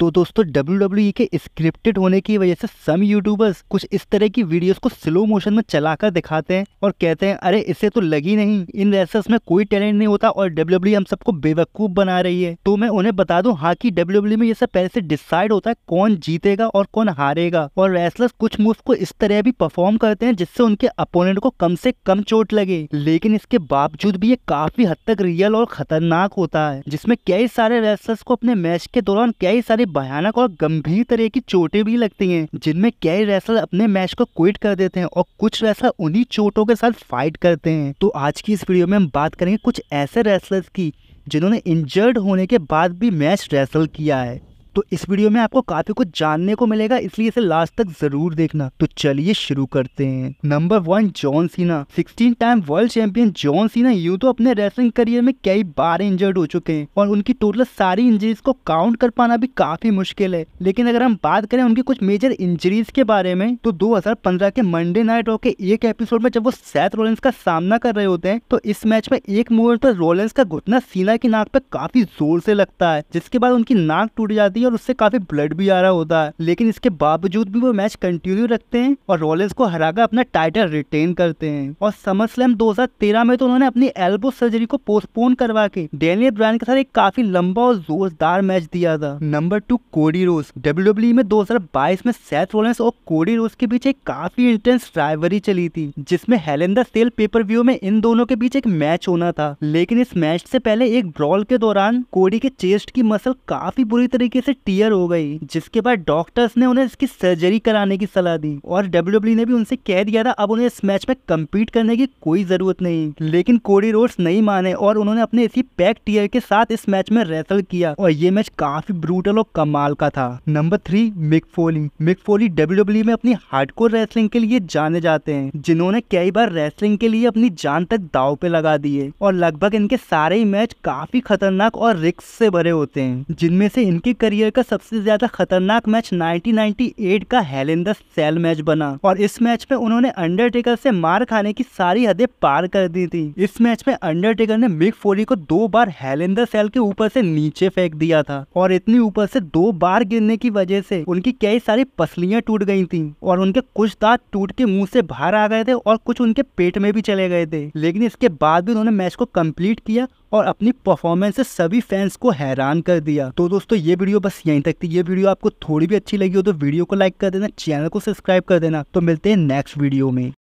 तो दोस्तों W W e के स्क्रिप्टेड होने की वजह से सम यूट्यूबर्स कुछ इस तरह की वीडियोस को स्लो मोशन में चलाकर दिखाते हैं और कहते हैं अरे इसे तो लगी नहीं इन रेसर्स में कोई टैलेंट नहीं होता और डब्ल्यू e हम सबको बेवकूफ बना रही है तो मैं उन्हें बता दूं हाँ कि डब्ल्यू e में ये सब पहले से डिसाइड होता है कौन जीतेगा और कौन हारेगा और रेसलर्स कुछ मूव को इस तरह भी परफॉर्म करते हैं जिससे उनके अपोनेंट को कम से कम चोट लगे लेकिन इसके बावजूद भी ये काफी हद तक रियल और खतरनाक होता है जिसमें कई सारे रेसलर्स को अपने मैच के दौरान कई सारे सारी भयानक और गंभीर तरह की चोटें भी लगती हैं जिनमें कई रेसलर अपने मैच को क्विट कर देते हैं और कुछ रेसलर उन्हीं चोटों के साथ फाइट करते हैं तो आज की इस वीडियो में हम बात करेंगे कुछ ऐसे रेसलर्स की जिन्होंने इंजर्ड होने के बाद भी मैच रेसल किया है तो इस वीडियो में आपको काफ़ी कुछ जानने को मिलेगा इसलिए इसे लास्ट तक जरूर देखना तो चलिए शुरू करते हैं number one John Cena sixteen time world champion John Cena यू तो अपने रेसलिंग करियर में कई बार इंजर्ड हो चुके हैं और उनकी टोटल सारी इंजरीज को काउंट कर पाना भी काफी मुश्किल है लेकिन अगर हम बात करें उनकी कुछ मेजर इंजरीज के बारे में तो दो के मंडे नाइट रॉ के एक एपिसोड में जब वो सैथ रोलेंस का सामना कर रहे होते हैं तो इस मैच में एक मोमेंट पर रोलेंस का घुटना सीना की नाक पर काफी जोर से लगता है जिसके बाद उनकी नाक टूट जाती है है और उससे काफी ब्लड भी आ रहा होता है लेकिन इसके बावजूद भी वो मैच कंटिन्यू रखते हैं और रॉलिंस को हराकर अपना टाइटल रिटेन करते हैं और समर स्लैम दो में तो उन्होंने अपनी एल्बो सर्जरी को पोस्टपोन करवा के डेनियल ब्रायन के साथ एक काफी लंबा और जोरदार मैच दिया था नंबर टू कोडी रोज डब्ल्यू में 2022 में सेथ रोलेंस और कोडी रोज के बीच एक काफी इंटेंस ड्राइवरी चली थी जिसमें हेलेंडर सेल पेपर व्यू में इन दोनों के बीच एक मैच होना था लेकिन इस मैच से पहले एक ब्रॉल के दौरान कोडी के चेस्ट की मसल काफी बुरी तरीके से टीयर हो गई जिसके बाद डॉक्टर्स ने उन्हें इसकी सर्जरी कराने की सलाह दी और डब्ल्यू e ने भी उनसे कह दिया था अब उन्हें इस मैच में कम्पीट करने की कोई जरूरत नहीं लेकिन कोडी रोड्स नहीं माने और उन्होंने अपने इसी पैक टीयर के साथ इस मैच में रेसल किया और ये मैच काफी ब्रूटल और कमाल का था number three Mick Foley Mick Foley Mick Foley W में अपनी हार्डकोर रेसलिंग के लिए जाने जाते हैं जिन्होंने कई बार रेसलिंग के लिए अपनी जान तक दाव पे लगा दिए और लगभग इनके सारे ही मैच काफी खतरनाक और रिक्स से भरे होते हैं जिनमें से इनके करियर ईयर का सबसे ज्यादा खतरनाक मैच 1998 का hell in the cell match बना और इस मैच में उन्होंने अंडरटेकर से मार खाने की सारी हदें पार कर दी थी इस मैच में अंडरटेकर ने मिक फोरी को दो बार हेल इन द सेल के ऊपर से नीचे फेंक दिया था और इतनी ऊपर से दो बार गिरने की वजह से उनकी कई सारी पसलियां टूट गई थी और उनके कुछ दांत टूट के मुंह से बाहर आ गए थे और कुछ उनके पेट में भी चले गए थे लेकिन इसके बाद भी उन्होंने मैच को कम्प्लीट किया और अपनी परफॉर्मेंस से सभी फैंस को हैरान कर दिया तो दोस्तों ये वीडियो बस बस यहीं तक थी ये वीडियो आपको थोड़ी भी अच्छी लगी हो तो वीडियो को लाइक कर देना चैनल को सब्सक्राइब कर देना तो मिलते हैं नेक्स्ट वीडियो में